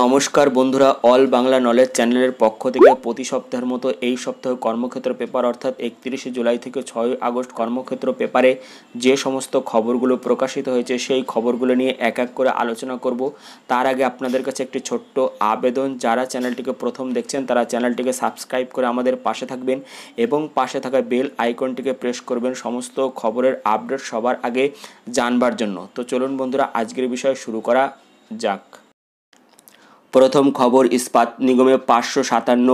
নমস্কার বন্ধুরা all Bangla knowledge চ্যানেলের পক্ষ থেকে প্রতি সপ্তাহের মতো এই সপ্তাহে কর্মক্ষেত্র পেপার অর্থাৎ একত্রিশে জুলাই থেকে ছয় আগস্ট কর্মক্ষেত্র পেপারে যে সমস্ত খবরগুলো প্রকাশিত হয়েছে সেই খবরগুলো নিয়ে এক এক করে আলোচনা করব তার আগে আপনাদের কাছে একটি ছোট্ট আবেদন যারা চ্যানেলটিকে প্রথম দেখছেন তারা চ্যানেলটিকে সাবস্ক্রাইব করে আমাদের পাশে থাকবেন এবং পাশে থাকা বেল আইকনটিকে প্রেস করবেন সমস্ত খবরের আপডেট সবার আগে জানবার জন্য তো চলুন বন্ধুরা আজকের বিষয় শুরু করা যাক প্রথম খবর ইস্পাত নিগমে পাঁচশো সাতান্ন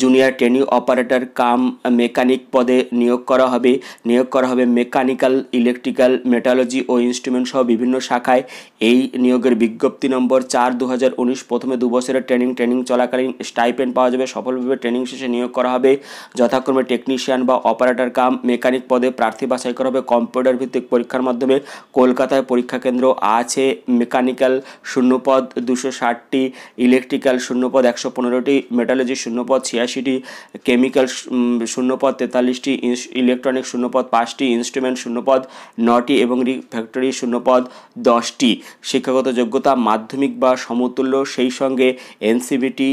junior training operator cum mechanic পদে নিয়োগ করা হবে নিয়োগ করা হবে মেকানিক্যাল ইলেকট্রিক্যাল মেটালজি ও ইনস্ট্রুমেন্ট সহ বিভিন্ন শাখায় এই নিয়োগের বিজ্ঞপ্তি নম্বর চার দু প্রথমে দু বছরের ট্রেনিং ট্রেনিং চলাকালীন স্টাইপেন্ড পাওয়া যাবে সফলভাবে ট্রেনিং শেষে নিয়োগ করা হবে যথাক্রমে টেকনিশিয়ান বা অপারেটর কাম মেকানিক পদে প্রার্থী বাছাই করা হবে কম্পিউটার ভিত্তিক পরীক্ষার মাধ্যমে কলকাতায় পরীক্ষা কেন্দ্র আছে মেকানিক্যাল শূন্যপদ দুশো ষাটটি ইলেকট্রিক্যাল শূন্যপদ একশো পনেরোটি মেটালজি শূন্যপদ ছিয়াশিটি কেমিক্যাল শূন্যপদ তেতাল্লিশটি ইলেকট্রনিক শূন্যপদ পাঁচটি ইনস্ট্রুমেন্ট শূন্যপদ নটি এবং রি ফ্যাক্টরি শূন্যপদ দশটি শিক্ষাগত যোগ্যতা মাধ্যমিক বা সমতুল্য সেই সঙ্গে এনসিবিটি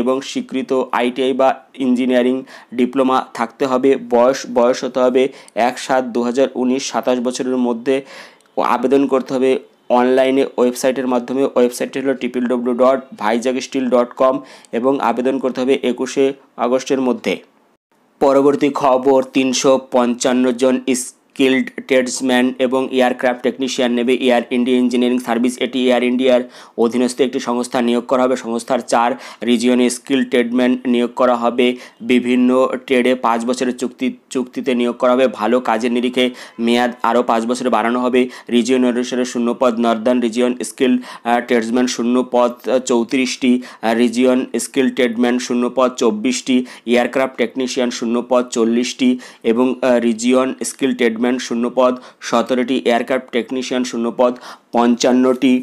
এবং স্বীকৃত আইটিআই বা ইঞ্জিনিয়ারিং ডিপ্লোমা থাকতে হবে বয়স বয়স হতে হবে এক সাত দু হাজার উনিশ সাতাশ বছরের মধ্যে আবেদন করতে হবে অনলাইনে ওয়েবসাইটের মাধ্যমে ওয়েবসাইটটি হলো triple W dot Vizag steel dot com এবং আবেদন করতে হবে একুশে আগস্টের মধ্যে পরবর্তী খবর তিনশো পঞ্চান্ন জন স্কিল্ড ট্রেডসম্যান এবং এয়ারক্রাফট টেকনিশিয়ান নেবে এয়ার ইন্ডিয়া ইঞ্জিনিয়ারিং সার্ভিস এটি এয়ার ইন্ডিয়ার অধীনস্থ একটি সংস্থা নিয়োগ করা হবে সংস্থার চার রিজিয়নে স্কিল ট্রেডম্যান নিয়োগ করা হবে বিভিন্ন ট্রেডে পাঁচ বছরের চুক্তি চুক্তিতে নিয়োগ করা হবে ভালো কাজের নিরিখে মেয়াদ আরও পাঁচ বছরে বাড়ানো হবে রিজিয়ন অনুসারে শূন্য পদ নর্দার্ন রিজিয়ন স্কিল ট্রেডসম্যান শূন্য পদ চৌত্রিশটি রিজিয়ন স্কিল ট্রেডম্যান শূন্য পদ চব্বিশটি এয়ারক্রাফট টেকনিশিয়ান শূন্য পদ চল্লিশটি এবং রিজিয়ন স্কিল ট্রেডম্যান শূন্য শূন্যপদ সতেরোটি এয়ারক্রাফট টেকনিশিয়ান শূন্যপদ পঞ্চান্নটি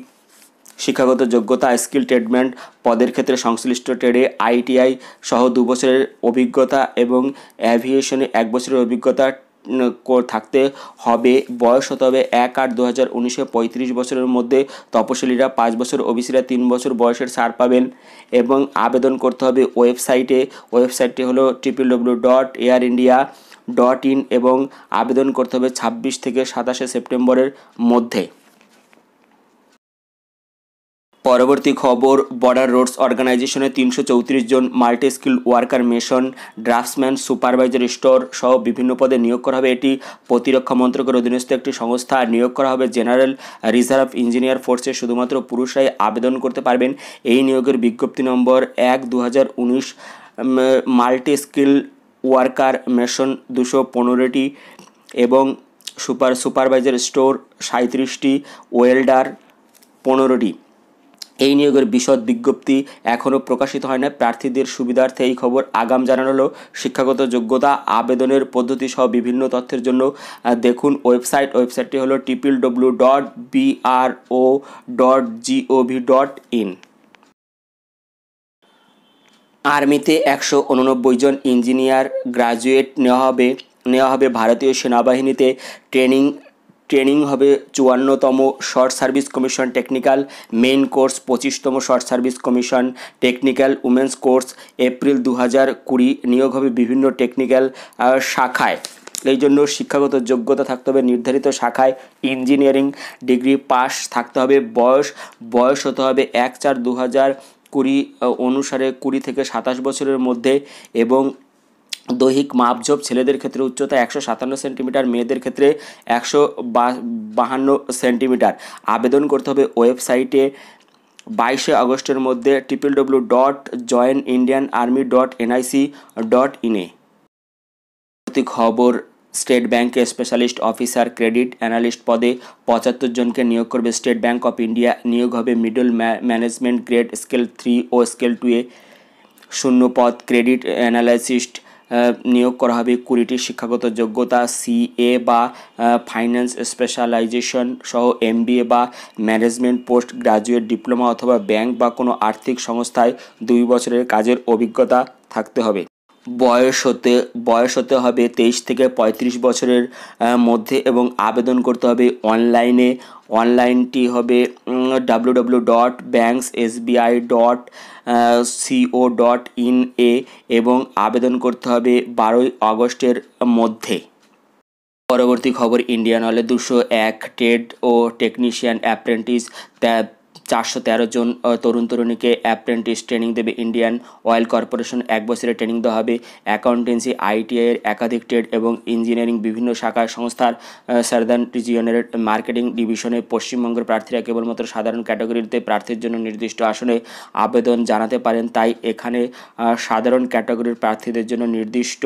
শিক্ষাগত যোগ্যতা স্কিল ট্রেডমেন্ট পদের ক্ষেত্রে সংশ্লিষ্ট ট্রেডে আইটিআই সহ দু বছরের অভিজ্ঞতা এবং অ্যাভিয়েশনে এক বছরের অভিজ্ঞতা থাকতে হবে বয়স হতে হবে এক আট দু হাজার উনিশে পঁয়ত্রিশ বছরের মধ্যে তপশিলীরা পাঁচ বছর ওবিসিরা তিন বছর বয়সের ছাড় পাবেন এবং আবেদন করতে হবে ওয়েবসাইটে ওয়েবসাইটটি হলো triple W dot Air India dot in এবং আবেদন করতে হবে ছাব্বিশ থেকে সাতাশে সেপ্টেম্বরের মধ্যে পরবর্তী খবর বর্ডার রোডস অর্গানাইজেশনে তিনশো চৌত্রিশ জন multi skill worker mason draughtsman supervisor store সহ বিভিন্ন পদে নিয়োগ করা হবে এটি প্রতিরক্ষা মন্ত্রকের অধীনস্থ একটি সংস্থা নিয়োগ করা হবে জেনারেল রিজার্ভ ইঞ্জিনিয়ার ফোর্সে শুধুমাত্র পুরুষরাই আবেদন করতে পারবেন এই নিয়োগের বিজ্ঞপ্তি নম্বর এক দু হাজার উনিশ মাল্টি স্কিল ওয়ার্কার মেশন দুশো পনেরোটি এবং সুপার সুপারভাইজার স্টোর সাঁত্রিশটি ওয়েল্ডার পনেরোটি এই নিয়োগের বিশদ বিজ্ঞপ্তি এখনও প্রকাশিত হয় না প্রার্থীদের সুবিধার্থে এই খবর আগাম জানানো হলো শিক্ষাগত যোগ্যতা আবেদনের পদ্ধতি সহ বিভিন্ন তথ্যের জন্য দেখুন ওয়েবসাইট ওয়েবসাইটটি হলো triple W dot BRO dot GOV dot in আর্মিতে একশো উননব্বই জন ইঞ্জিনিয়ার গ্রাজুয়েট নেওয়া হবে নেওয়া হবে ভারতীয় সেনাবাহিনীতে ট্রেনিং ট্রেনিং হবে চুয়ান্নতম short service commission technical men course পঁচিশতম short service commission technical women's course April দু হাজার কুড়ি নিয়োগ হবে বিভিন্ন টেকনিক্যাল শাখায় এই জন্য শিক্ষাগত যোগ্যতা থাকতে হবে নির্ধারিত শাখায় ইঞ্জিনিয়ারিং ডিগ্রি পাস থাকতে হবে বয়স বয়স হতে হবে এক চার দু হাজার কুড়ি অনুসারে কুড়ি থেকে সাতাশ বছরের মধ্যে এবং দৈহিক মাপঝোপ ছেলেদের ক্ষেত্রে উচ্চতা একশো সাতান্ন সেন্টিমিটার মেয়েদের ক্ষেত্রে একশো বাহান্ন সেন্টিমিটার আবেদন করতে হবে ওয়েবসাইটে বাইশে আগস্টের মধ্যে triple W dot join Indian army dot NIC dot ইনে খবর স্টেট ব্যাংকে স্পেশালিস্ট অফিসার ক্রেডিট অ্যানালিস্ট পদে পঁচাত্তর জনকে নিয়োগ করবে স্টেট ব্যাংক অফ ইন্ডিয়া নিয়োগ হবে middle management grade scale three ও স্কেল টুয়ে শূন্য পদ ক্রেডিট অ্যানালাইসিস্ট নিয়োগ করা হবে কুড়িটি শিক্ষাগত যোগ্যতা সিএ বা ফাইন্যান্স স্পেশালাইজেশন সহ এমবিএ বা ম্যানেজমেন্ট পোস্ট গ্রাজুয়েট ডিপ্লোমা অথবা ব্যাংক বা কোনো আর্থিক সংস্থায় দুই বছরের কাজের অভিজ্ঞতা থাকতে হবে বয়স হতে বয়স হতে হবে তেইশ থেকে পঁয়ত্রিশ বছরের মধ্যে এবং আবেদন করতে হবে অনলাইনে অনলাইনটি হবে W W dot banks SBI dot CO dot in এ এবং আবেদন করতে হবে বারোই আগস্টের মধ্যে পরবর্তী খবর ইন্ডিয়ান অলে দুশো এক টেড ও টেকনিশিয়ান অ্যাপ্রেন্টিস চারশো তেরো জন তরুণ তরুণীকে অ্যাপ্রেন্টিস ট্রেনিং দেবে ইন্ডিয়ান অয়েল কর্পোরেশন এক বছরের ট্রেনিং দেওয়া হবে অ্যাকাউন্টেন্সি আইটিআইয়ের একাধিক ট্রেড এবং ইঞ্জিনিয়ারিং বিভিন্ন শাখা সংস্থার সার্দার্ন রিজিয়নের মার্কেটিং ডিভিশনে পশ্চিমবঙ্গের প্রার্থীরা কেবলমাত্র সাধারণ ক্যাটাগরিতে প্রার্থীর জন্য নির্দিষ্ট আসনে আবেদন জানাতে পারেন তাই এখানে সাধারণ ক্যাটাগরির প্রার্থীদের জন্য নির্দিষ্ট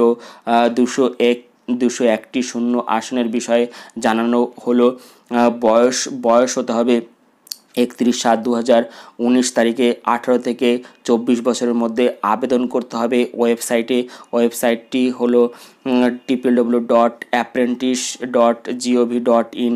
দুশো এক দুশো একটি শূন্য আসনের বিষয়ে জানানো হলো বয়স বয়স হতে হবে একত্রিশ সাত দু হাজার উনিশ তারিখে আঠারো থেকে চব্বিশ বছরের মধ্যে আবেদন করতে হবে ওয়েবসাইটে ওয়েবসাইটটি হলো triple W dot apprentice dot GOV dot in